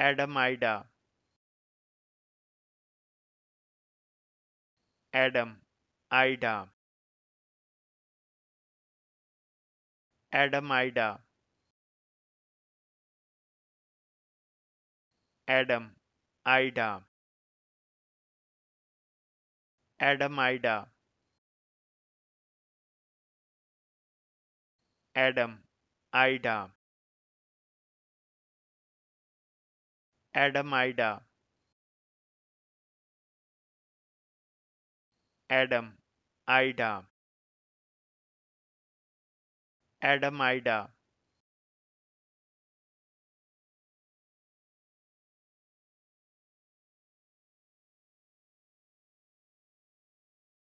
Adamida. Adam, Ida. Adamida. Adam, Ida. Adamida. Adam, Ida. Adam, Ida. Adam Ida Adam, Ida.